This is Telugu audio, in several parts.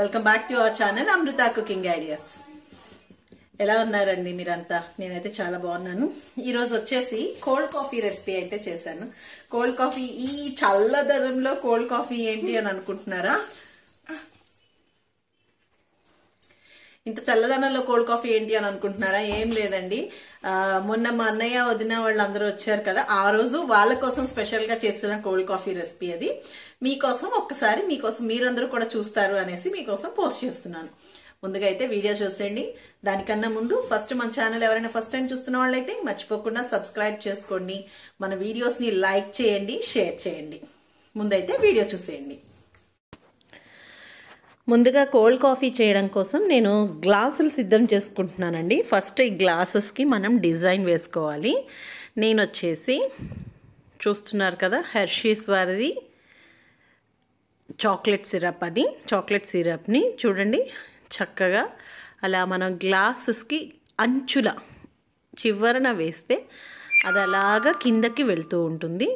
welcome back to our channel Amrutha cooking ideas ఎలా ఉన్నారండి మీరంతా నేనైతే చాలా బాగున్నాను ఈరోజు వచ్చేసి కోల్డ్ కాఫీ రెసిపీ అయితే చేశాను కోల్డ్ కాఫీ ఈ చల్లదనంలో కోల్డ్ కాఫీ ఏంటి అని అనుకుంటున్నారా ఇంత చల్లదనంలో కోల్డ్ కాఫీ ఏంటి అని అనుకుంటున్నారా ఏం లేదండి మొన్న మా అన్నయ్య వదిన వాళ్ళందరూ వచ్చారు కదా ఆ రోజు వాళ్ళ కోసం స్పెషల్గా చేసిన కోల్డ్ కాఫీ రెసిపీ అది మీకోసం ఒక్కసారి మీకోసం మీరందరూ కూడా చూస్తారు అనేసి మీకోసం పోస్ట్ చేస్తున్నాను ముందుగా అయితే వీడియో చూసేయండి దానికన్నా ముందు ఫస్ట్ మన ఛానల్ ఎవరైనా ఫస్ట్ టైం చూస్తున్న వాళ్ళైతే మర్చిపోకుండా సబ్స్క్రైబ్ చేసుకోండి మన వీడియోస్ని లైక్ చేయండి షేర్ చేయండి ముందైతే వీడియో చూసేయండి ముందుగా కోల్డ్ కాఫీ చేయడం కోసం నేను గ్లాసులు సిద్ధం చేసుకుంటున్నానండి ఫస్ట్ ఈ గ్లాసెస్కి మనం డిజైన్ వేసుకోవాలి నేను వచ్చేసి చూస్తున్నారు కదా హెర్షీస్ వారిది చాక్లెట్ సిరప్ అది చాక్లెట్ సిరప్ని చూడండి చక్కగా అలా మనం గ్లాసెస్కి అంచుల చివరన వేస్తే అది అలాగా కిందకి వెళ్తూ ఉంటుంది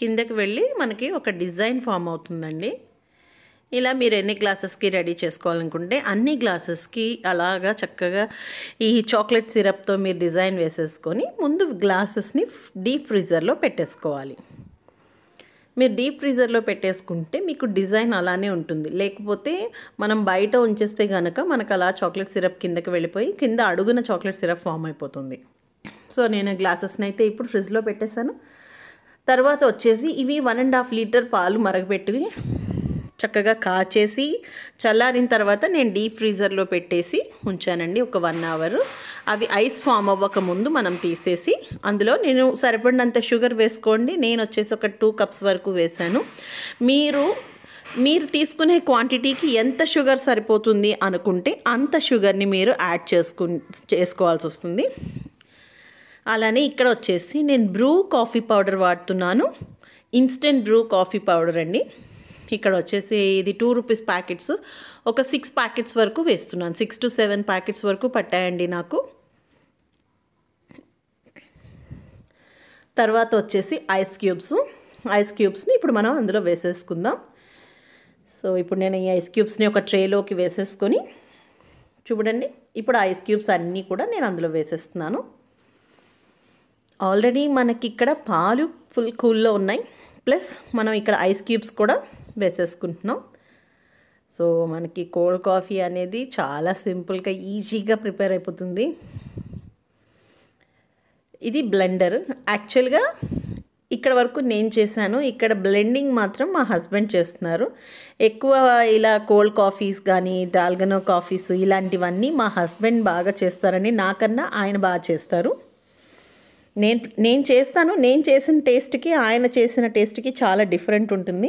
కిందకి వెళ్ళి మనకి ఒక డిజైన్ ఫామ్ అవుతుందండి ఇలా మీరు ఎన్ని గ్లాసెస్కి రెడీ చేసుకోవాలనుకుంటే అన్ని గ్లాసెస్కి అలాగా చక్కగా ఈ చాక్లెట్ సిరప్తో మీరు డిజైన్ వేసేసుకొని ముందు గ్లాసెస్ని డీప్ ఫ్రీజర్లో పెట్టేసుకోవాలి మీరు డీప్ ఫ్రీజర్లో పెట్టేసుకుంటే మీకు డిజైన్ అలానే ఉంటుంది లేకపోతే మనం బయట ఉంచేస్తే కనుక మనకు అలా చాక్లెట్ సిరప్ కిందకి వెళ్ళిపోయి కింద అడుగున చాక్లెట్ సిరప్ ఫామ్ అయిపోతుంది సో నేను గ్లాసెస్ని అయితే ఇప్పుడు ఫ్రిడ్జ్లో పెట్టేశాను తర్వాత వచ్చేసి ఇవి వన్ అండ్ హాఫ్ లీటర్ పాలు మరగబెట్టి చక్కగా కాచేసి చల్లారిన తర్వాత నేను డీప్ ఫ్రీజర్లో పెట్టేసి ఉంచానండి ఒక వన్ అవర్ అవి ఐస్ ఫామ్ అవ్వక ముందు మనం తీసేసి అందులో నేను సరిపడినంత షుగర్ వేసుకోండి నేను వచ్చేసి ఒక టూ కప్స్ వరకు వేశాను మీరు మీరు తీసుకునే క్వాంటిటీకి ఎంత షుగర్ సరిపోతుంది అనుకుంటే అంత షుగర్ని మీరు యాడ్ చేసుకు చేసుకోవాల్సి వస్తుంది అలానే ఇక్కడ వచ్చేసి నేను బ్రూ కాఫీ పౌడర్ వాడుతున్నాను ఇన్స్టెంట్ బ్రూ కాఫీ పౌడర్ అండి ఇక్కడ వచ్చేసి ఇది టూ రూపీస్ ప్యాకెట్స్ ఒక సిక్స్ ప్యాకెట్స్ వరకు వేస్తున్నాను సిక్స్ టు సెవెన్ ప్యాకెట్స్ వరకు పట్టాయండి నాకు తర్వాత వచ్చేసి ఐస్ క్యూబ్స్ ఐస్ క్యూబ్స్ని ఇప్పుడు మనం అందులో వేసేసుకుందాం సో ఇప్పుడు నేను ఈ ఐస్ క్యూబ్స్ని ఒక ట్రేలోకి వేసేసుకొని చూడండి ఇప్పుడు ఐస్ క్యూబ్స్ అన్నీ కూడా నేను అందులో వేసేస్తున్నాను ఆల్రెడీ మనకి ఇక్కడ పాలు ఫుల్ కూల్లో ఉన్నాయి ప్లస్ మనం ఇక్కడ ఐస్ క్యూబ్స్ కూడా వేసేసుకుంటున్నాం సో మనకి కోల్డ్ కాఫీ అనేది చాలా సింపుల్గా ఈజీగా ప్రిపేర్ అయిపోతుంది ఇది బ్లెండర్ యాక్చువల్గా ఇక్కడ వరకు నేను చేశాను ఇక్కడ బ్లెండింగ్ మాత్రం మా హస్బెండ్ చేస్తున్నారు ఎక్కువ ఇలా కోల్డ్ కాఫీస్ కానీ డాల్గనో కాఫీస్ ఇలాంటివన్నీ మా హస్బెండ్ బాగా చేస్తారని నాకన్నా ఆయన బాగా చేస్తారు నేను నేను చేస్తాను నేను చేసిన టేస్ట్కి ఆయన చేసిన టేస్ట్కి చాలా డిఫరెంట్ ఉంటుంది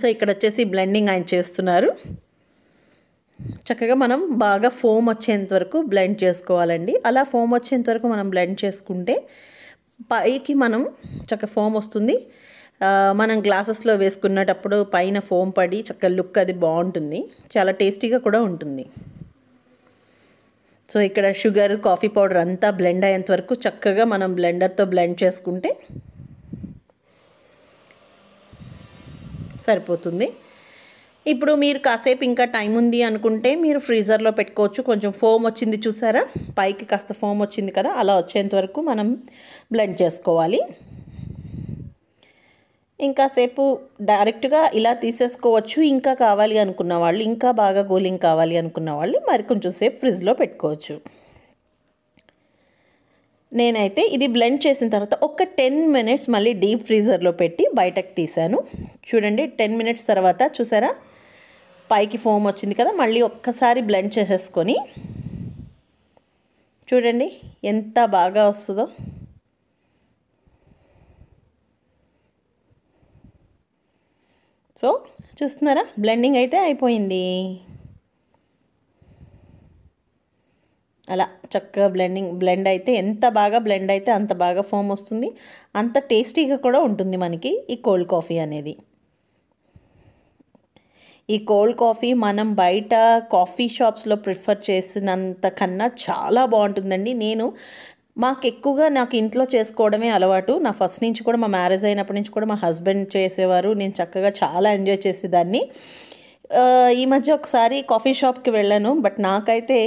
సో ఇక్కడ వచ్చేసి బ్లెండింగ్ ఆయన చేస్తున్నారు చక్కగా మనం బాగా ఫోమ్ వచ్చేంత వరకు బ్లెండ్ చేసుకోవాలండి అలా ఫోమ్ వచ్చేంత వరకు మనం బ్లెండ్ చేసుకుంటే పైకి మనం చక్క ఫోమ్ వస్తుంది మనం గ్లాసెస్లో వేసుకున్నప్పుడు పైన ఫోమ్ పడి చక్క లుక్ అది బాగుంటుంది చాలా టేస్టీగా కూడా ఉంటుంది సో ఇక్కడ షుగర్ కాఫీ పౌడర్ అంతా బ్లెండ్ అయ్యేంత వరకు చక్కగా మనం బ్లెండర్తో బ్లెండ్ చేసుకుంటే సరిపోతుంది ఇప్పుడు మీరు కాసేపు ఇంకా టైం ఉంది అనుకుంటే మీరు ఫ్రీజర్లో పెట్టుకోవచ్చు కొంచెం ఫోమ్ వచ్చింది చూసారా పైకి కాస్త ఫోమ్ వచ్చింది కదా అలా వచ్చేంత వరకు మనం బ్లెండ్ చేసుకోవాలి ఇంకా సేపు డైరెక్ట్గా ఇలా తీసేసుకోవచ్చు ఇంకా కావాలి అనుకున్న వాళ్ళు ఇంకా బాగా గోలింగ్ కావాలి అనుకున్న వాళ్ళు మరి కొంచెం సేపు ఫ్రిడ్జ్లో పెట్టుకోవచ్చు నేనైతే ఇది బ్లెండ్ చేసిన తర్వాత ఒక టెన్ మినిట్స్ మళ్ళీ డీప్ ఫ్రీజర్లో పెట్టి బయటకు తీశాను చూడండి టెన్ మినిట్స్ తర్వాత చూసారా పైకి ఫోమ్ వచ్చింది కదా మళ్ళీ ఒక్కసారి బ్లెండ్ చేసేసుకొని చూడండి ఎంత బాగా వస్తుందో సో చూస్తున్నారా బ్లెండింగ్ అయితే అయిపోయింది అలా చక్కగా బ్లెండింగ్ బ్లెండ్ అయితే ఎంత బాగా బ్లెండ్ అయితే అంత బాగా ఫోమ్ వస్తుంది అంత టేస్టీగా కూడా ఉంటుంది మనకి ఈ కోల్డ్ కాఫీ అనేది ఈ కోల్డ్ కాఫీ మనం బయట కాఫీ షాప్స్లో ప్రిఫర్ చేసినంత కన్నా చాలా బాగుంటుందండి నేను మాకు ఎక్కువగా నాకు ఇంట్లో చేసుకోవడమే అలవాటు నా ఫస్ట్ నుంచి కూడా మా మ్యారేజ్ అయినప్పటి నుంచి కూడా మా హస్బెండ్ చేసేవారు నేను చక్కగా చాలా ఎంజాయ్ చేసేదాన్ని ఈ మధ్య ఒకసారి కాఫీ షాప్కి వెళ్ళాను బట్ నాకైతే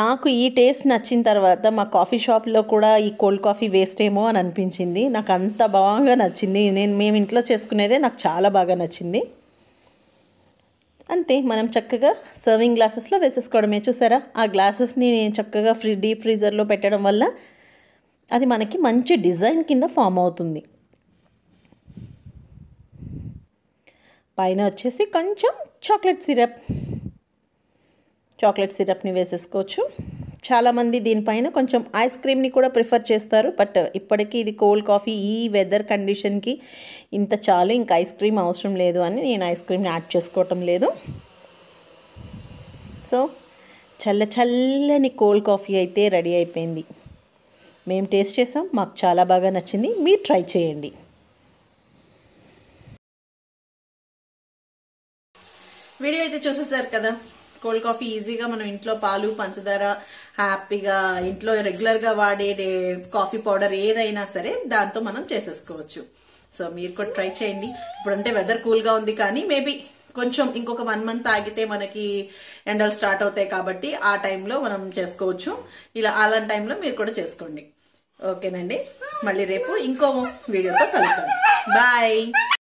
నాకు ఈ టేస్ట్ నచ్చిన తర్వాత మా కాఫీ షాప్లో కూడా ఈ కోల్డ్ కాఫీ వేస్ట్ ఏమో అని అనిపించింది నాకు అంత బాగా నచ్చింది నేను మేము ఇంట్లో చేసుకునేదే నాకు చాలా బాగా నచ్చింది అంతే మనం చక్కగా సర్వింగ్ గ్లాసెస్లో వేసేసుకోవడమే చూసారా ఆ గ్లాసెస్ని నేను చక్కగా ఫ్రీ డీప్ ఫ్రీజర్లో పెట్టడం వల్ల అది మనకి మంచి డిజైన్ కింద ఫామ్ అవుతుంది పైన వచ్చేసి కొంచెం చాక్లెట్ సిరప్ చాక్లెట్ సిరప్ని వేసేసుకోవచ్చు చాలామంది దీనిపైన కొంచెం ఐస్ క్రీమ్ని కూడా ప్రిఫర్ చేస్తారు బట్ ఇప్పటికీ ఇది కోల్డ్ కాఫీ ఈ వెదర్ కండిషన్కి ఇంత చాలు ఇంకా ఐస్ క్రీమ్ అవసరం లేదు అని నేను ఐస్ క్రీమ్ని యాడ్ చేసుకోవటం లేదు సో చల్ల చల్లని కోల్డ్ కాఫీ అయితే రెడీ అయిపోయింది మేము టేస్ట్ చేసాం మాకు చాలా బాగా నచ్చింది మీరు ట్రై చేయండి వీడియో అయితే చూసేసారు కదా కోల్డ్ కాఫీ ఈజీగా మనం ఇంట్లో పాలు పంచదార హ్యాపీగా ఇంట్లో రెగ్యులర్గా వాడే కాఫీ పౌడర్ ఏదైనా సరే దాంతో మనం చేసేసుకోవచ్చు సో మీరు కూడా ట్రై చేయండి ఇప్పుడంటే వెదర్ కూల్గా ఉంది కానీ మేబీ కొంచెం ఇంకొక వన్ మంత్ ఆగితే మనకి ఎండలు స్టార్ట్ అవుతాయి కాబట్టి ఆ టైంలో మనం చేసుకోవచ్చు ఇలా అలాంటి టైంలో మీరు కూడా చేసుకోండి ఓకేనండి మళ్ళీ రేపు ఇంకో వీడియోతో కలుస్తాం బాయ్